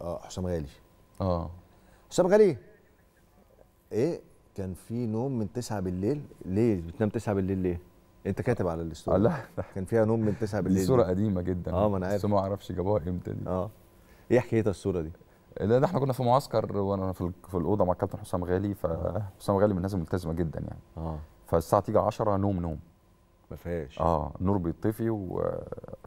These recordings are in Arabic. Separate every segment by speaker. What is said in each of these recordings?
Speaker 1: آه، حسام غالي اه حسام غالي ايه كان في نوم من 9 بالليل ليه بتنام 9 بالليل ليه انت كاتب على الاستوديو لا كان فيها نوم من 9 بالليل الصوره قديمه جدا اه ما انا عارف بس ما اعرفش جابوها امتى دي اه ايه حكايه الصوره دي لا احنا كنا في معسكر وانا في, في الاوضه مع الكابتن حسام غالي فحسام آه. غالي من الناس الملتزمه جدا يعني اه فالساعه تيجي 10 نوم نوم ما فيهاش اه النور بيطفي و...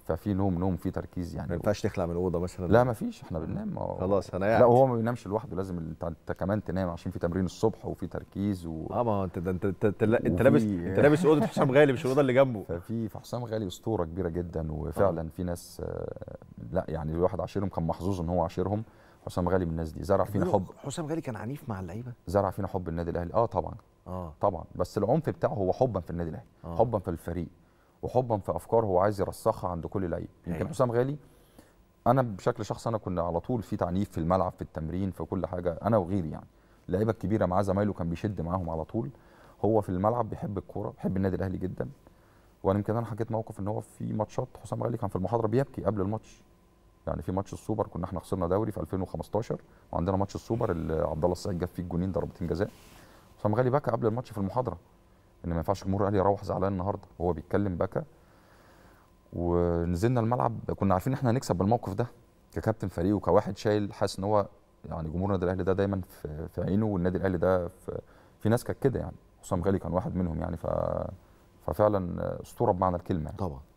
Speaker 1: ففي نوم نوم في تركيز يعني ما ينفعش تخلع من الاوضه مثلا لا ما فيش احنا بننام و... آه. خلاص انا قاعد لا هو ما بينامش لوحده لازم انت كمان تنام عشان في تمرين الصبح وفي تركيز و... اه ما هو انت ده انت, انت, انت لابس انت لابس اوضه حسام غالي مش الاوضه اللي جنبه ففي في حسام غالي اسطوره كبيره جدا وفعلا آه. في ناس آه، لا يعني الواحد عاشرهم كان محظوظ ان هو عاشرهم حسام غالي من الناس دي زرع فينا حب حسام غالي كان عنيف مع اللعيبه زرع فينا حب النادي الاهلي اه طبعا آه. طبعا بس العنف بتاعه هو حبا في النادي الاهلي آه. حبا في الفريق وحبا في افكار هو عايز يرسخها عند كل لعيب يمكن أيوة. حسام غالي انا بشكل شخصي انا كنا على طول في تعنيف في الملعب في التمرين في كل حاجه انا وغيري يعني اللعيبه الكبيره معاه زمايله كان بيشد معاهم على طول هو في الملعب بيحب الكوره بيحب النادي الاهلي جدا وانا يمكن انا حكيت موقف ان هو في ماتشات حسام غالي كان في المحاضره بيبكي قبل الماتش يعني في ماتش السوبر كنا احنا خسرنا دوري في 2015 وعندنا ماتش السوبر اللي عبد الله السعيد جاب فيه الجونين ضربتين جزاء حسام غالي بكى قبل الماتش في المحاضره ان ما ينفعش جمهور الاهلي يروح زعلان النهارده وهو بيتكلم بكى ونزلنا الملعب كنا عارفين ان احنا هنكسب بالموقف ده ككابتن فريق وكواحد شايل حاسس ان هو يعني جمهور النادي الاهلي ده دايما في, في عينه والنادي الاهلي ده في, في ناس كانت كده يعني حسام غالي كان واحد منهم يعني ف ففعلا اسطوره بمعنى الكلمه يعني. طبعا